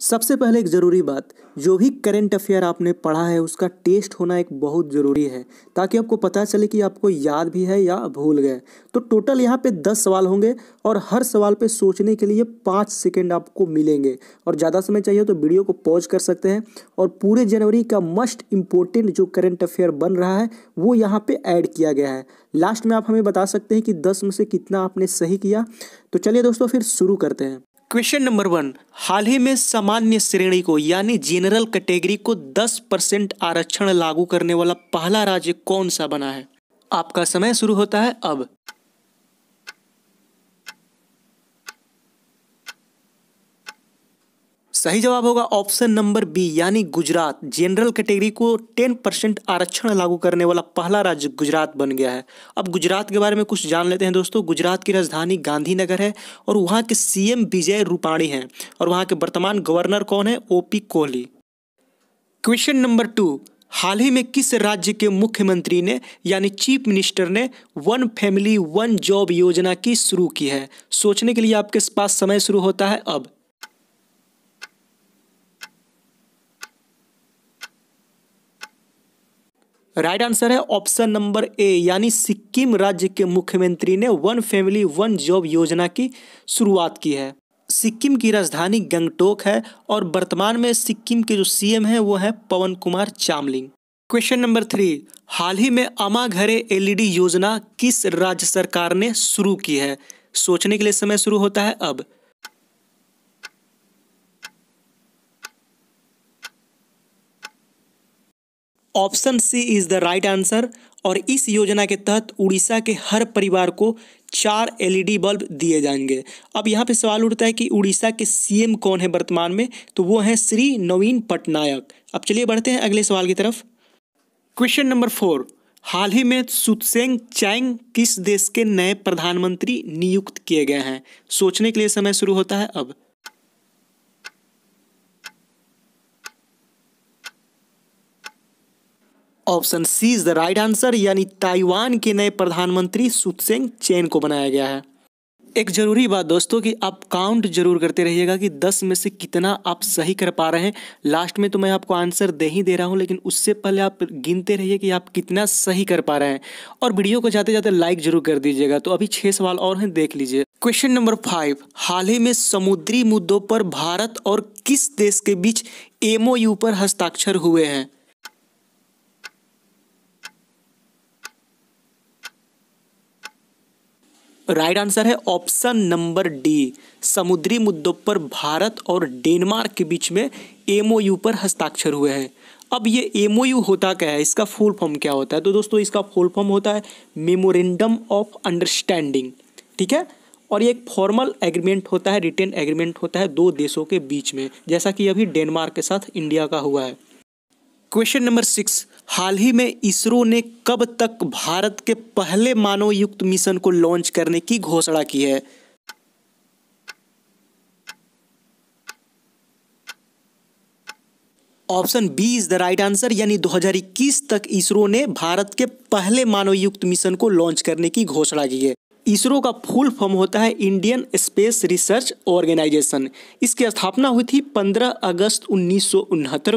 सबसे पहले एक ज़रूरी बात जो भी करेंट अफेयर आपने पढ़ा है उसका टेस्ट होना एक बहुत ज़रूरी है ताकि आपको पता चले कि आपको याद भी है या भूल गए तो टोटल यहाँ पे दस सवाल होंगे और हर सवाल पे सोचने के लिए पाँच सेकेंड आपको मिलेंगे और ज़्यादा समय चाहिए तो वीडियो को पॉज कर सकते हैं और पूरे जनवरी का मस्ट इम्पोर्टेंट जो करेंट अफेयर बन रहा है वो यहाँ पर ऐड किया गया है लास्ट में आप हमें बता सकते हैं कि दस में से कितना आपने सही किया तो चलिए दोस्तों फिर शुरू करते हैं क्वेश्चन नंबर वन हाल ही में सामान्य श्रेणी को यानी जनरल कैटेगरी को 10 परसेंट आरक्षण लागू करने वाला पहला राज्य कौन सा बना है आपका समय शुरू होता है अब सही जवाब होगा ऑप्शन नंबर बी यानी गुजरात जनरल कैटेगरी को टेन परसेंट आरक्षण लागू करने वाला पहला राज्य गुजरात बन गया है अब गुजरात के बारे में कुछ जान लेते हैं दोस्तों गुजरात की राजधानी गांधीनगर है और वहाँ के सीएम विजय रूपाणी हैं और वहाँ के वर्तमान गवर्नर कौन है O P Kohli question number two हाल ही में किस राज्य के मुख्यमंत्री ने यानी चीफ मिनिस्टर ने वन फैमिली वन जॉब योजना की शुरू की है सोचने के लिए आपके पास समय शुरू होता है अब राइट आंसर है ऑप्शन नंबर ए यानी सिक्किम राज्य के मुख्यमंत्री ने वन फैमिली वन जॉब योजना की शुरुआत की है सिक्किम की राजधानी गंगटोक है और वर्तमान में सिक्किम के जो सीएम हैं वो हैं Pawan Kumar Chamling question number three हाल ही में अमा घरे एलईडी e योजना किस राज्य सरकार ने शुरू की है सोचने के लिए समय शुरू होता है अब option C is the right answer और इस योजना के तहत उड़ीसा के हर परिवार को चार एलईडी बल्ब दिए जाएंगे अब यहाँ पे सवाल उठता है कि उड़ीसा के सीएम कौन है वर्तमान में तो वो हैं श्री नवीन पटनायक अब चलिए बढ़ते हैं अगले सवाल की तरफ क्वेश्चन नंबर फोर हाल ही में सुतसेंग चैंग किस देश के नए प्रधानमंत्री नियुक्त किए गए हैं सोचने के लिए समय शुरू होता है अब option C is the right answer यानी ताइवान के नए प्रधानमंत्री सुतसेंग चेन को बनाया गया है एक ज़रूरी बात दोस्तों कि आप काउंट जरूर करते रहिएगा कि 10 में से कितना आप सही कर पा रहे हैं लास्ट में तो मैं आपको आंसर दे ही दे रहा हूं लेकिन उससे पहले आप गिनते रहिए कि आप कितना सही कर पा रहे हैं और वीडियो को जाते जाते लाइक जरूर कर दीजिएगा तो अभी छह सवाल और हैं देख लीजिए क्वेश्चन नंबर फाइव हाल ही में समुद्री मुद्दों पर भारत और किस देश के बीच एमओ पर हस्ताक्षर हुए हैं राइट आंसर है ऑप्शन नंबर डी समुद्री मुद्दों पर भारत और डेनमार्क के बीच में एमओयू पर हस्ताक्षर हुए हैं अब ये एमओयू होता क्या है इसका फुल फॉर्म क्या होता है तो दोस्तों इसका फुल फॉर्म होता है मेमोरेंडम ऑफ अंडरस्टैंडिंग ठीक है और ये एक फॉर्मल एग्रीमेंट होता है रिटेन एग्रीमेंट होता है दो देशों के बीच में जैसा कि अभी डेनमार्क के साथ इंडिया का हुआ है क्वेश्चन नंबर सिक्स हाल ही में इसरो ने कब तक भारत के पहले मानव युक्त मिशन को लॉन्च करने की घोषणा की है option B is the right answer यानी 2021 तक इसरो ने भारत के पहले मानव युक्त मिशन को लॉन्च करने की घोषणा की है इसरो का फुल फॉर्म होता है इंडियन स्पेस रिसर्च ऑर्गेनाइजेशन इसकी स्थापना हुई थी 15 अगस्त उन्नीस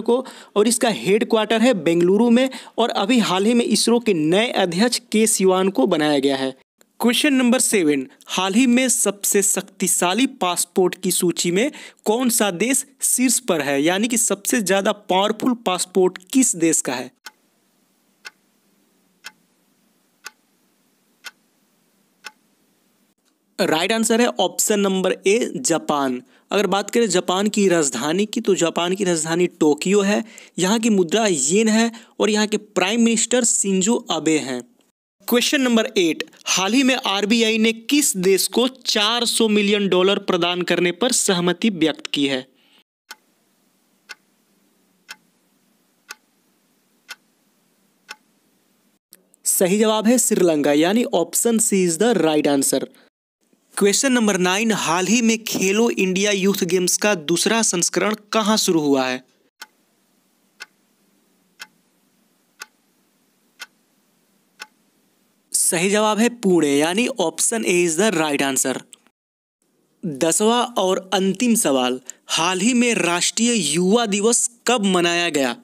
को और इसका हेड क्वार्टर है बेंगलुरु में और अभी हाल ही में इसरो के नए अध्यक्ष के सिवान को बनाया गया है क्वेश्चन नंबर सेवन हाल ही में सबसे शक्तिशाली पासपोर्ट की सूची में कौन सा देश शीर्ष पर है यानी कि सबसे ज़्यादा पावरफुल पासपोर्ट किस देश का है राइट आंसर है ऑप्शन नंबर ए जापान अगर बात करें जापान की राजधानी की तो जापान की राजधानी टोक्यो है यहाँ की मुद्रा येन है और यहाँ के प्राइम मिनिस्टर सिंजो अबे हैं क्वेश्चन नंबर एट हाल ही में आरबीआई ने किस देश को 400 मिलियन डॉलर प्रदान करने पर सहमति व्यक्त की है सही जवाब है श्रीलंका यानी option C is the right answer question number nine हाल ही में खेलो इंडिया यूथ गेम्स का दूसरा संस्करण कहां शुरू हुआ है सही जवाब है पुणे यानी option A is the right answer दसवां और अंतिम सवाल हाल ही में राष्ट्रीय युवा दिवस कब मनाया गया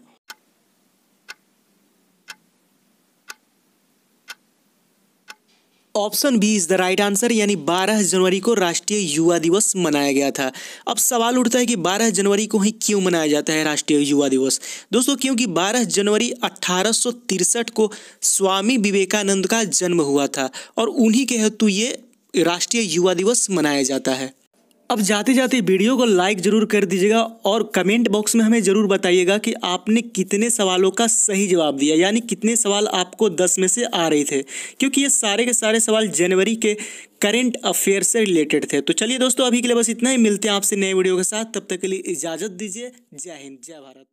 option B is the right answer यानी 12 जनवरी को राष्ट्रीय युवा दिवस मनाया गया था अब सवाल उठता है कि 12 जनवरी को ही क्यों मनाया जाता है राष्ट्रीय युवा दिवस दोस्तों क्योंकि 12 जनवरी अट्ठारह को स्वामी विवेकानंद का जन्म हुआ था और उन्हीं के हेतु ये राष्ट्रीय युवा दिवस मनाया जाता है अब जाते जाते वीडियो को लाइक जरूर कर दीजिएगा और कमेंट बॉक्स में हमें ज़रूर बताइएगा कि आपने कितने सवालों का सही जवाब दिया यानी कितने सवाल आपको दस में से आ रहे थे क्योंकि ये सारे के सारे सवाल जनवरी के करेंट अफेयर से रिलेटेड थे तो चलिए दोस्तों अभी के लिए बस इतना ही मिलते हैं आपसे नए वीडियो के साथ तब तक के लिए इजाज़त दीजिए जय हिंद जय भारत